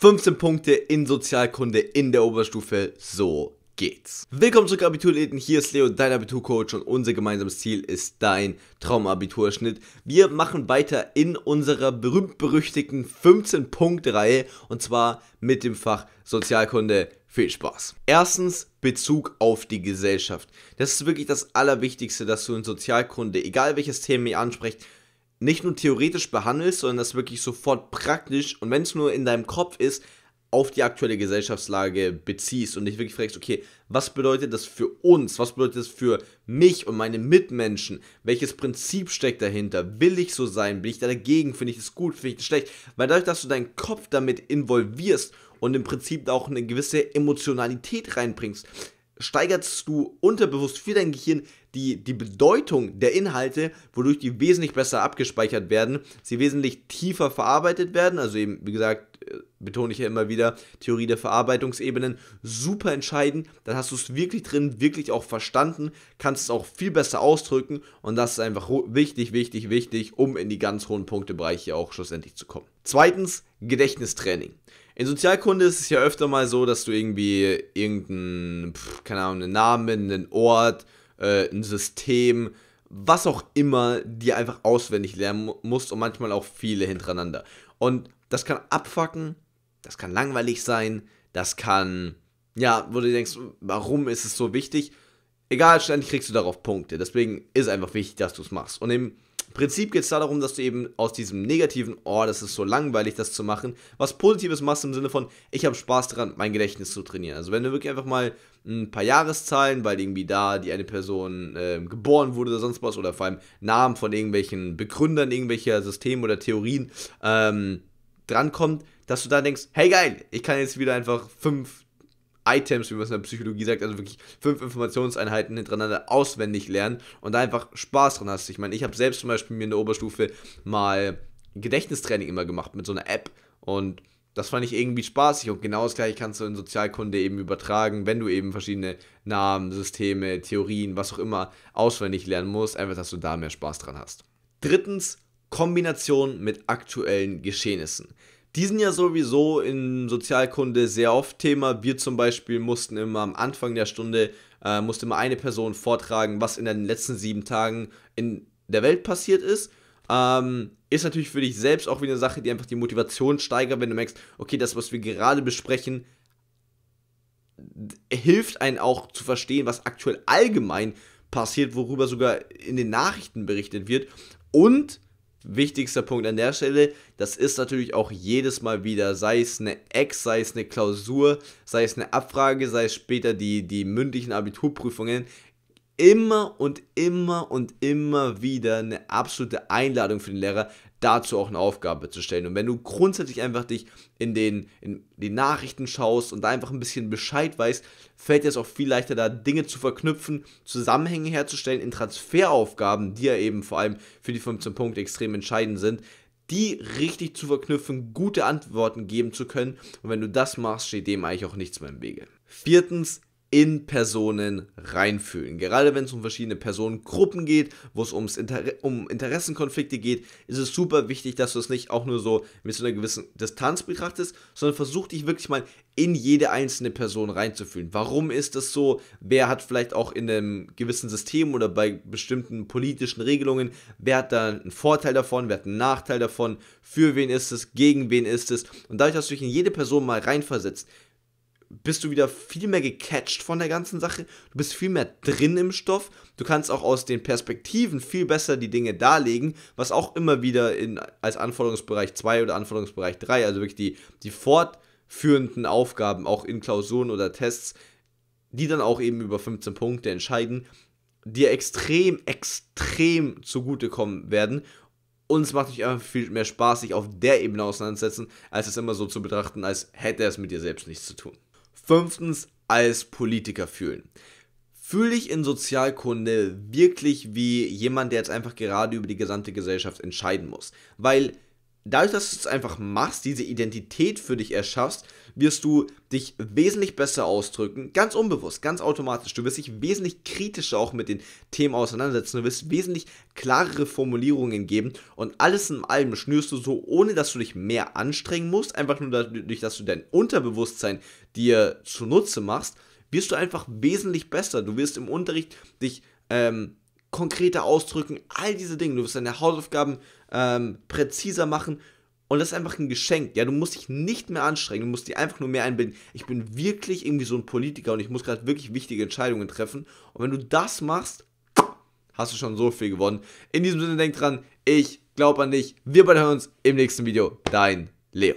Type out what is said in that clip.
15 Punkte in Sozialkunde in der Oberstufe, so geht's. Willkommen zurück Abiturläden. hier ist Leo, dein Abiturcoach und unser gemeinsames Ziel ist dein Traumabiturschnitt. Wir machen weiter in unserer berühmt-berüchtigten 15-Punkt-Reihe und zwar mit dem Fach Sozialkunde. Viel Spaß. Erstens Bezug auf die Gesellschaft. Das ist wirklich das Allerwichtigste, dass du in Sozialkunde, egal welches Thema ihr ansprecht, nicht nur theoretisch behandelst, sondern das wirklich sofort praktisch und wenn es nur in deinem Kopf ist, auf die aktuelle Gesellschaftslage beziehst und dich wirklich fragst, okay, was bedeutet das für uns? Was bedeutet das für mich und meine Mitmenschen? Welches Prinzip steckt dahinter? Will ich so sein? Bin ich da dagegen? Finde ich das gut? Finde ich das schlecht? Weil dadurch, dass du deinen Kopf damit involvierst und im Prinzip auch eine gewisse Emotionalität reinbringst, steigerst du unterbewusst für dein Gehirn die, die Bedeutung der Inhalte, wodurch die wesentlich besser abgespeichert werden, sie wesentlich tiefer verarbeitet werden, also eben, wie gesagt, äh, betone ich ja immer wieder, Theorie der Verarbeitungsebenen, super entscheidend, dann hast du es wirklich drin, wirklich auch verstanden, kannst es auch viel besser ausdrücken und das ist einfach wichtig, wichtig, wichtig, um in die ganz hohen Punktebereiche auch schlussendlich zu kommen. Zweitens, Gedächtnistraining. In Sozialkunde ist es ja öfter mal so, dass du irgendwie irgendeinen, keine Ahnung, einen Namen, einen Ort, äh, ein System, was auch immer, dir einfach auswendig lernen musst und manchmal auch viele hintereinander. Und das kann abfacken, das kann langweilig sein, das kann, ja, wo du denkst, warum ist es so wichtig? Egal, ständig kriegst du darauf Punkte. Deswegen ist einfach wichtig, dass du es machst. Und im im Prinzip geht es da darum, dass du eben aus diesem negativen, oh, das ist so langweilig, das zu machen, was Positives machst im Sinne von, ich habe Spaß daran, mein Gedächtnis zu trainieren. Also wenn du wirklich einfach mal ein paar Jahreszahlen, weil irgendwie da die eine Person äh, geboren wurde oder sonst was, oder vor allem Namen von irgendwelchen Begründern irgendwelcher Systeme oder Theorien ähm, drankommt, dass du da denkst, hey geil, ich kann jetzt wieder einfach fünf Items, wie man es in der Psychologie sagt, also wirklich fünf Informationseinheiten hintereinander auswendig lernen und da einfach Spaß dran hast. Ich meine, ich habe selbst zum Beispiel mir in der Oberstufe mal Gedächtnistraining immer gemacht mit so einer App und das fand ich irgendwie spaßig und genau das gleiche kannst du in Sozialkunde eben übertragen, wenn du eben verschiedene Namen, Systeme, Theorien, was auch immer auswendig lernen musst, einfach, dass du da mehr Spaß dran hast. Drittens, Kombination mit aktuellen Geschehnissen. Die sind ja sowieso in Sozialkunde sehr oft Thema. Wir zum Beispiel mussten immer am Anfang der Stunde, äh, musste immer eine Person vortragen, was in den letzten sieben Tagen in der Welt passiert ist. Ähm, ist natürlich für dich selbst auch wieder eine Sache, die einfach die Motivation steigert, wenn du merkst, okay, das, was wir gerade besprechen, hilft einen auch zu verstehen, was aktuell allgemein passiert, worüber sogar in den Nachrichten berichtet wird. Und wichtigster Punkt an der Stelle, das ist natürlich auch jedes Mal wieder, sei es eine Ex, sei es eine Klausur, sei es eine Abfrage, sei es später die, die mündlichen Abiturprüfungen, immer und immer und immer wieder eine absolute Einladung für den Lehrer, dazu auch eine Aufgabe zu stellen. Und wenn du grundsätzlich einfach dich in den, in die Nachrichten schaust und da einfach ein bisschen Bescheid weißt, fällt dir es auch viel leichter, da Dinge zu verknüpfen, Zusammenhänge herzustellen in Transferaufgaben, die ja eben vor allem für die 15 Punkte extrem entscheidend sind, die richtig zu verknüpfen, gute Antworten geben zu können. Und wenn du das machst, steht dem eigentlich auch nichts mehr im Wege. Viertens, in Personen reinfühlen. Gerade wenn es um verschiedene Personengruppen geht, wo es ums Inter um Interessenkonflikte geht, ist es super wichtig, dass du es nicht auch nur so mit so einer gewissen Distanz betrachtest, sondern versuch dich wirklich mal in jede einzelne Person reinzufühlen. Warum ist das so? Wer hat vielleicht auch in einem gewissen System oder bei bestimmten politischen Regelungen, wer hat da einen Vorteil davon, wer hat einen Nachteil davon, für wen ist es, gegen wen ist es? Und dadurch, dass du dich in jede Person mal reinversetzt, bist du wieder viel mehr gecatcht von der ganzen Sache. Du bist viel mehr drin im Stoff. Du kannst auch aus den Perspektiven viel besser die Dinge darlegen, was auch immer wieder in, als Anforderungsbereich 2 oder Anforderungsbereich 3, also wirklich die, die fortführenden Aufgaben, auch in Klausuren oder Tests, die dann auch eben über 15 Punkte entscheiden, dir extrem, extrem zugutekommen werden. Und es macht dich einfach viel mehr Spaß, sich auf der Ebene auseinanderzusetzen, als es immer so zu betrachten, als hätte es mit dir selbst nichts zu tun. Fünftens, als Politiker fühlen. Fühle ich in Sozialkunde wirklich wie jemand, der jetzt einfach gerade über die gesamte Gesellschaft entscheiden muss? Weil dadurch, dass du es einfach machst, diese Identität für dich erschaffst, wirst du dich wesentlich besser ausdrücken, ganz unbewusst, ganz automatisch. Du wirst dich wesentlich kritischer auch mit den Themen auseinandersetzen, du wirst wesentlich klarere Formulierungen geben und alles in allem schnürst du so, ohne dass du dich mehr anstrengen musst, einfach nur dadurch, dass du dein Unterbewusstsein dir zunutze machst, wirst du einfach wesentlich besser. Du wirst im Unterricht dich ähm, konkreter ausdrücken, all diese Dinge. Du wirst deine Hausaufgaben ähm, präziser machen und das ist einfach ein Geschenk. Ja, du musst dich nicht mehr anstrengen, du musst dich einfach nur mehr einbinden. Ich bin wirklich irgendwie so ein Politiker und ich muss gerade wirklich wichtige Entscheidungen treffen. Und wenn du das machst, hast du schon so viel gewonnen. In diesem Sinne, denk dran, ich glaube an dich. Wir beide hören uns im nächsten Video. Dein Leo.